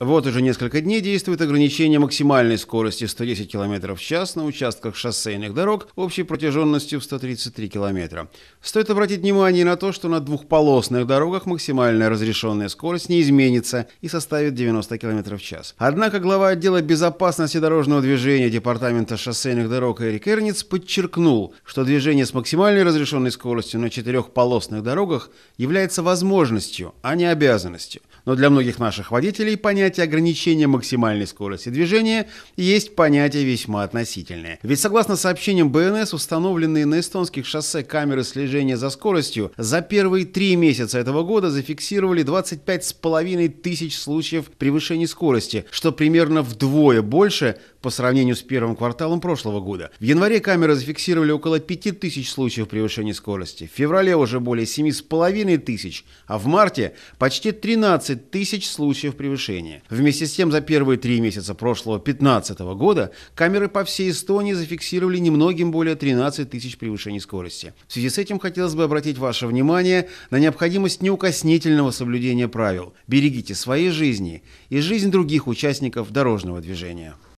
Вот уже несколько дней действует ограничение максимальной скорости 110 км в час на участках шоссейных дорог общей протяженностью в 133 км. Стоит обратить внимание на то, что на двухполосных дорогах максимальная разрешенная скорость не изменится и составит 90 км в час. Однако глава отдела безопасности дорожного движения Департамента шоссейных дорог Эрик Эрниц подчеркнул, что движение с максимальной разрешенной скоростью на четырехполосных дорогах является возможностью, а не обязанностью. Но для многих наших водителей понятие понятие ограничения максимальной скорости движения есть понятие весьма относительное. Ведь согласно сообщениям БНС, установленные на эстонских шоссе камеры слежения за скоростью за первые три месяца этого года зафиксировали с половиной тысяч случаев превышения скорости, что примерно вдвое больше по сравнению с первым кварталом прошлого года. В январе камеры зафиксировали около 5000 случаев превышения скорости, в феврале уже более тысяч, а в марте почти 13 тысяч случаев превышения. Вместе с тем, за первые три месяца прошлого 2015 года камеры по всей Эстонии зафиксировали немногим более 13 тысяч превышений скорости. В связи с этим хотелось бы обратить ваше внимание на необходимость неукоснительного соблюдения правил. Берегите свои жизни и жизнь других участников дорожного движения.